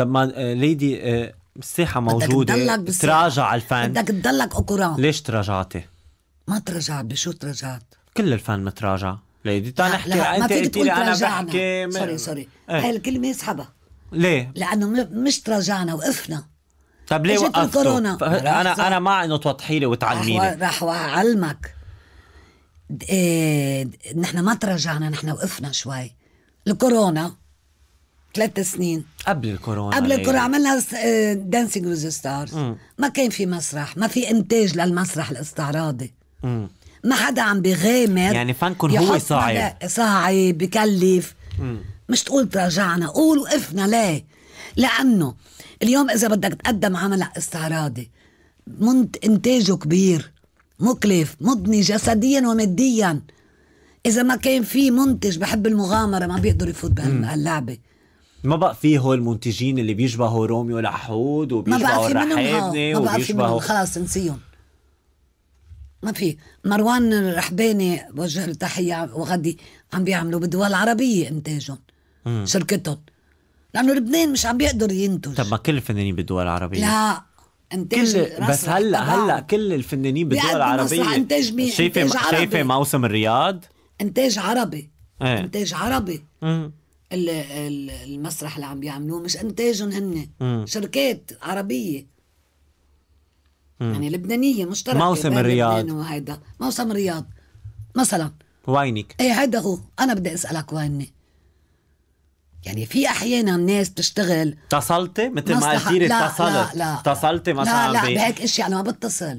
طب ما ليدي آه، آه، الساحه موجوده تراجع الفن بدك تضلك اوكوران ليش تراجعتي؟ ما تراجعت بشو تراجعت؟ كل الفن متراجع ليدي تعال نحكي لا انت قلت لي انا بحكي من... سوري سوري ايه. هاي الكلمه اسحبها ليه؟ لانه مش تراجعنا وقفنا طب ليه وقفت الكورونا ف... انا انا مع انه توضحي لي وتعلميني راح اعلمك إيه... نحن ما تراجعنا نحن وقفنا شوي الكورونا ثلاث سنين قبل الكورونا قبل الكورونا عملنا دانسينج ويز ستارز ما كان في مسرح ما في انتاج للمسرح الاستعراضي ما حدا عم بغامر يعني فنكون هو صعب صعب بكلف مش تقول تراجعنا قول وقفنا ليه لانه اليوم اذا بدك تقدم عمل استعراضي منت انتاجه كبير مكلف مضني جسديا وماديا اذا ما كان في منتج بحب المغامره ما بيقدر يفوت بهاللعبه ما بقى في هول المنتجين اللي بيشبهوا روميو العحود وبيشبهوا الرحابني ما بقى في منهم خلاص انسيهم ما في مروان الرحباني بوجه له تحيه وغدي عم بيعملوا بالدول العربيه انتاجهم شركتهم لانه لبنان مش عم بيقدر ينتج طب ما كل الفنانين بالدول العربيه لا انتاج كل بس هلا هلا كل الفنانين بالدول العربيه انتاج مين شايفه شايفه موسم الرياض انتاج عربي ايه. انتاج عربي مم. المسرح اللي عم بيعملوه مش انتاجهم هن شركات عربيه يعني لبنانيه مشتركه موسم الرياض وهيدا موسم الرياض مثلا وينك ايه هيدا هو انا بدي اسالك ويني يعني في احيانا ناس بتشتغل اتصلتي مثل ما قلتي لي اتصلت لا لا اتصلتي مثلا لا لا بهيك اشياء انا ما بتصل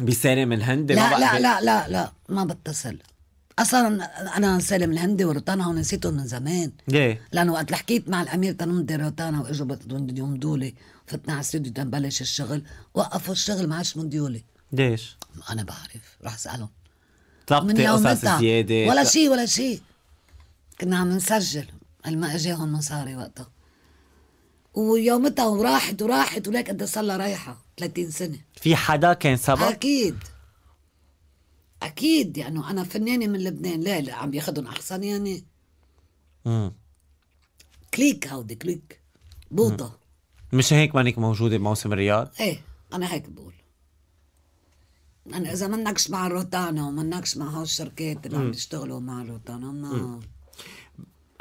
من الهندي لا ما لا لا لا لا ما بتصل اصلا انا سالم الهندي وروتانا هون نسيتهم من زمان ليه؟ لانه وقت حكيت مع الامير تنمضي روتانا واجوا بدهم لي فتنا على الاستوديو تنبلش الشغل وقفوا الشغل ما عادش لي ليش؟ انا بعرف رح اسالهم من قصص زياده ولا شيء ولا شيء كنا عم نسجل ما اجاهم مصاري وقتها ويومتها وراحت وراحت ولك قد صار رايحه 30 سنه في حدا كان سبب؟ اكيد اكيد يعني انا فنانه من لبنان لا لا عم ياخذهم احسن يعني امم كليك هودي كليك بوطه مش هيك مانك موجوده بموسم الرياض؟ ايه انا هيك بقول انا يعني اذا منكش مع الروتانا ومنكش مع هالشركات اللي عم يشتغلوا مع الروتانا ما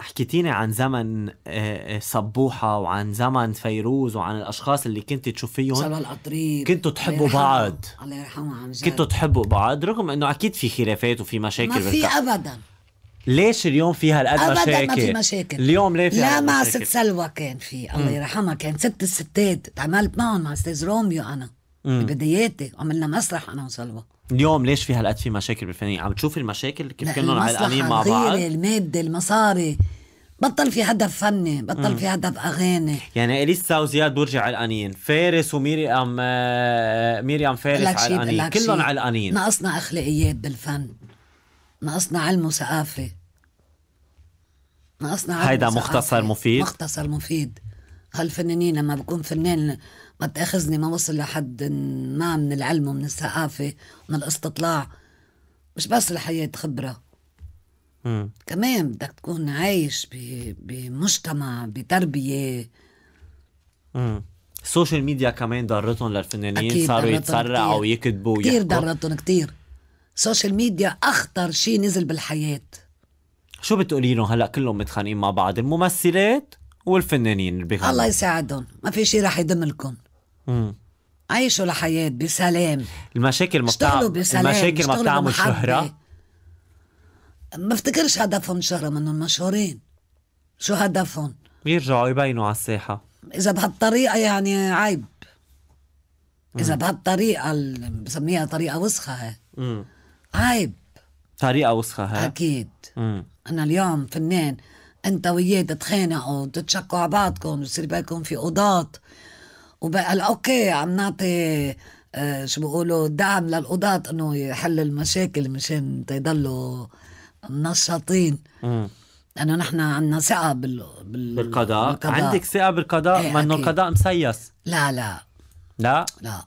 حكيتيني عن زمن آه، آه، سبوحة وعن زمن فيروز وعن الأشخاص اللي كنت تشوفيهم سلوى القطريب كنتوا تحبوا بعض الله يرحمه عن جد كنتوا تحبوا بعض رغم إنه أكيد في خلافات وفي مشاكل ما في أبدا ليش اليوم في هالقد مشاكل؟ أبدا ما في مشاكل اليوم ليه في لا مع ست سلوى كان في الله يرحمها كان ست الستات تعاملت معهم مع استاذ روميو أنا ببداياتي عملنا مسرح انا وسلوى اليوم ليش في هالقد في مشاكل بالفنانين عم تشوفي المشاكل كيف كانوا علقانين مع بعض الماده المصاري بطل في هدف فني بطل مم. في هدف اغاني يعني اليسا وزياد برجي علقانين فارس وميريام آه، ميريام فارس علقانين كلهم علقانين ناقصنا اخلاقيات بالفن ناقصنا علم وثقافه ناقصنا علم هيدا مختصر مفيد مختصر مفيد هالفنانين لما بكون فنان ما تاخذني ما وصل لحد ما من العلم ومن الثقافة ومن الاستطلاع مش بس الحياة خبرة مم. كمان بدك تكون عايش بمجتمع بتربية امم السوشيال ميديا كمان ضرتهم للفنانين صاروا يتسرعوا ويكذبوا كثير ضرتهم كثير السوشيال ميديا اخطر شيء نزل بالحياه شو بتقولي لهم هلا كلهم متخانقين مع بعض الممثلات والفنانين اللي الله يساعدهم ما في شيء رح يدملكم مم. عيشوا لحياة بسلام المشاكل ما بتعمل بسلام المشاكل ما بتعمل شهرة ما بفتكرش هدفهم شهرة منهم مشهورين شو هدفهم؟ يرجعوا يبينوا على الساحة إذا بهالطريقة يعني عيب إذا بهالطريقة اللي بسميها طريقة وسخة هي عيب طريقة وسخة هي أكيد مم. أنا اليوم فنان أنت وياه تتخانقوا وتتشكوا على بعضكم ويصير بينكم في أوضات وبقى اوكي عم نعطي آه، شو بيقولوا دعم للقضاة انه يحل المشاكل مشان تضلوا منشطين مم. انه نحن عندنا ثقه بال... بال... بالقضاء. بالقضاء عندك ثقه بالقضاء ايه ما انه القضاء مسيس لا لا لا لا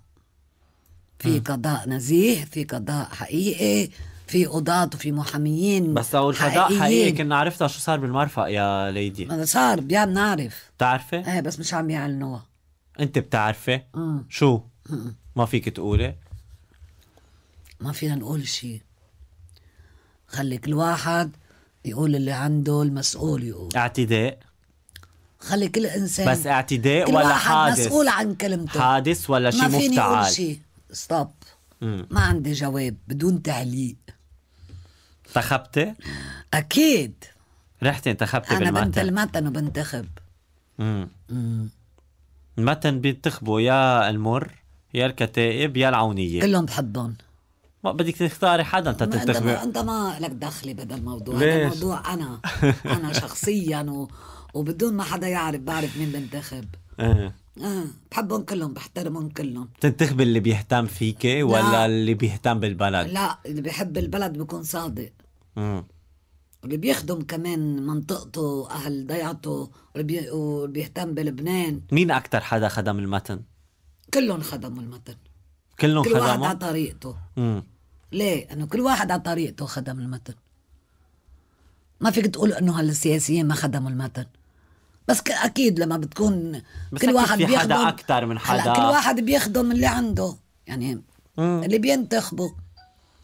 في قضاء نزيه في قضاء حقيقي في قضاة وفي محاميين بس لو القضاء حقيقي كنا عرفتها شو صار بالمرفق يا ليدي صار بيا بنعرف بتعرفي؟ ايه بس مش عم يعلنوها انت بتعرفي آه. شو آه. ما فيك تقولي ما فينا نقول شيء خلي كل واحد يقول اللي عنده المسؤول يقول اعتداء خلي كل انسان بس اعتداء كل ولا واحد حادث مسؤول عن كلمته حادث ولا شيء مفتعل ما فيني اقول شيء ستوب ما عندي جواب بدون تعليق انتخبتي؟ اكيد رحتي انتخبتي انا بنت المتن وبنتخب امم متن بينتخبوا يا المر يا الكتائب يا العونيه كلهم بحبهم ما بدك تختاري حدا انت تنتخبي انت ما لك دخلي بهذا الموضوع ليش؟ هذا الموضوع انا انا شخصيا و... وبدون ما حدا يعرف بعرف مين بنتخب اه اه بحبهم كلهم بحترمهم كلهم بتنتخبي اللي بيهتم فيكي ولا لا. اللي بيهتم بالبلد؟ لا اللي بيحب البلد بيكون صادق امم واللي بيخدم كمان منطقته أهل ضيعته وبي... بيهتم بلبنان مين أكتر حدا خدم المتن؟ كلهم خدموا المتن كلهم كل خدموا؟ كل واحد على طريقته مم. ليه؟ أنه كل واحد على طريقته خدم المتن ما فيك تقول انه هالسياسيين ما خدموا المتن بس اكيد لما بتكون بس كل واحد في بيخدم حدا اكثر من حدا كل واحد بيخدم اللي عنده يعني مم. اللي بينتخبه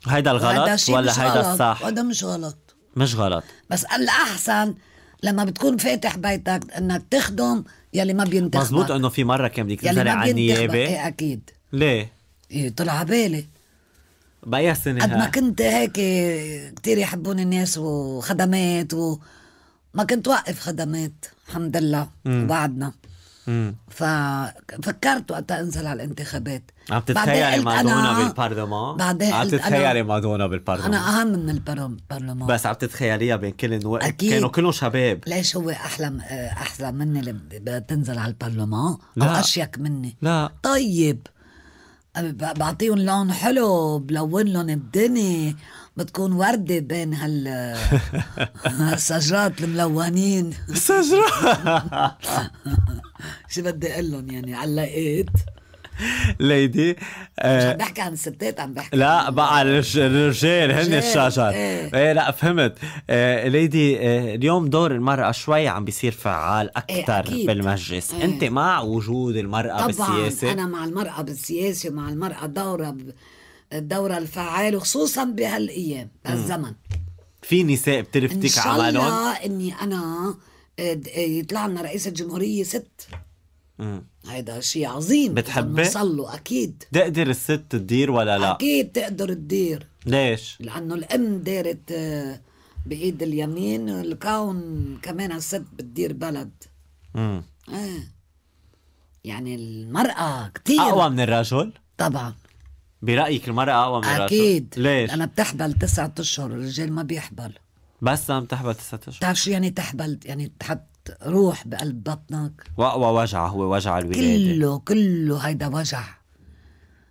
هيدا الغلط ولا هيدا الصح؟ هيدا مش غلط مش غلط بس الأحسن لما بتكون فاتح بيتك انك تخدم يلي ما بينتخبك مزبوط انه في مره كان بدك تزرع على النيابه ايه اكيد ليه؟ ايه طلع على بالي بأي سنة قد ما كنت هيك كتير يحبوني الناس وخدمات وما كنت وقف خدمات الحمد لله وبعدنا ففكرت وقتها انزل على الانتخابات عم تتخيلي مادونا آه، بالبرلمان؟ بعدين عم تتخيلي مادونا بالبرلمان انا اهم من البرلمان بس عم تتخيليها بين كل الوقت أكيد. كانوا كلهم شباب ليش هو احلى آه، احلى مني اللي بتنزل على البرلمان؟ او اشيك مني لا طيب بعطيهم لون حلو بلون لهم الدنيا بتكون وردة بين هال هالشجرات الملونين الشجرات شو بدي اقول لهم يعني علقت ليدي آه مش عم بحكي عن الستات عم بحكي لا بقى عن الرجال هن الشجر إيه. ايه. لا فهمت آه ليدي آه اليوم دور المرأة شوي عم بيصير فعال أكثر ايه بالمجلس ايه. أنت مع وجود المرأة طبعاً بالسياسة؟ أنا مع المرأة بالسياسة ومع المرأة دورة ب... الدورة الفعال وخصوصا بهالأيام بهالزمن في نساء بترفتك على إن شاء الله إني أنا آه، آه، يطلع لنا رئيس الجمهورية ست هيدا شيء عظيم بتحبي؟ نصله اكيد تقدر الست تدير ولا لا؟ اكيد تقدر تدير ليش؟ لانه الام دارت آه، بايد اليمين الكون كمان الست بتدير بلد امم ايه يعني المرأة كثير أقوى من الرجل؟ طبعا برأيك المرأة أقوى من الرجل؟ أكيد ليش؟ أنا بتحبل تسعة أشهر الرجال ما بيحبل بس عم تحبل تسعة أشهر بتعرف شو يعني تحبل يعني تحت روح بقلب بطنك واقوى وجع هو وجع الولاده كله كله هيدا وجع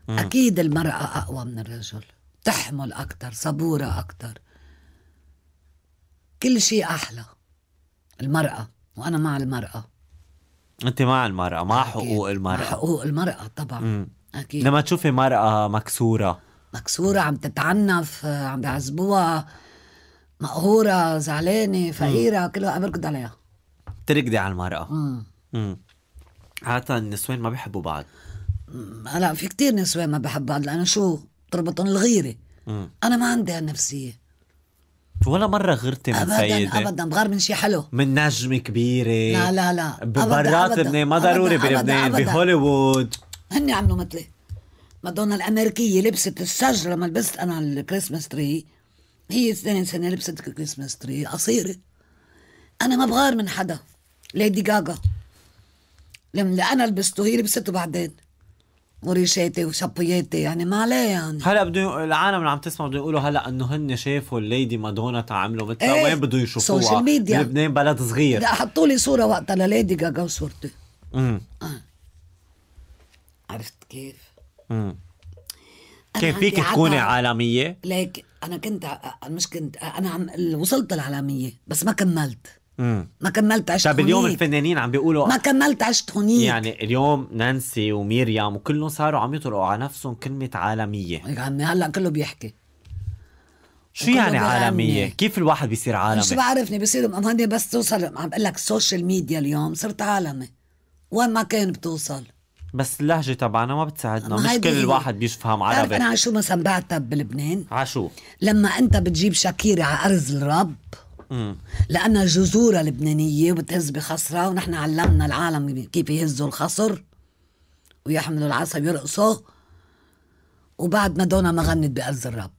مم. اكيد المراه اقوى من الرجل تحمل اكثر صبوره اكثر كل شيء احلى المراه وانا مع المراه انت مع المراه مع أكيد. حقوق المراه مع حقوق المراه طبعا مم. اكيد لما تشوفي مراه مكسوره مكسوره عم تتعنف عم بيعذبوها مقهوره زعلانه فقيره كله عم بركض عليها تركضي على المرأة امم عادة النسوان ما بيحبوا بعض هلا في كتير نسوان ما بحب بعض لأنه شو بتربطهم الغيرة مم. أنا ما عندي هالنفسية ولا مرة غرتي من سيدة أبدا بغار من شي حلو من نجمة كبيرة لا لا لا ببرات لبنان ما ضروري بلبنان بهوليوود هن عملوا مثلي مادونا الأمريكية لبست السجرة لما لبست أنا الكريسماس تري هي ثاني سنة لبست الكريسماس تري قصيرة أنا ما بغار من حدا ليدي جاجا لما انا لبسته هي لبسته بعدين وريشاتي وشابياتي يعني ما عليه يعني هلا بده العالم اللي عم تسمع بده يقولوا هلا انه هن شافوا الليدي مادونا تعملوا مثل ايه وين بده يشوفوها سوشيال ميديا لبنان بلد صغير لا حطوا لي صوره وقتها لليدي جاجا وصورتي امم آه. عرفت كيف؟ امم كان فيك تكوني عالميه؟ ليك انا كنت مش كنت انا عم وصلت العالميه بس ما كملت ما كملت عشت طب اليوم الفنانين عم بيقولوا ما كملت عشت هونيك يعني اليوم نانسي وميريام وكلهم صاروا عم يطلقوا على نفسهم كلمه عالميه يا إيه، عمي هلا كله بيحكي شو يعني عالمية؟ كيف الواحد بيصير عالمي؟ شو بعرفني بصير هني بس توصل عم بقول لك السوشيال ميديا اليوم صرت عالمي وين ما كان بتوصل بس اللهجة تبعنا ما بتساعدنا مش كل الواحد بيفهم عربي انا عشو مثلا بعتب بلبنان؟ عشو لما انت بتجيب شاكيري على ارز الرب لأنها جذورها لبنانية وبتهز بخصرها ونحن علمنا العالم كيف يهزوا الخصر ويحملوا العصا ويرقصوا وبعد ما دونا ما غنت بأرز الرب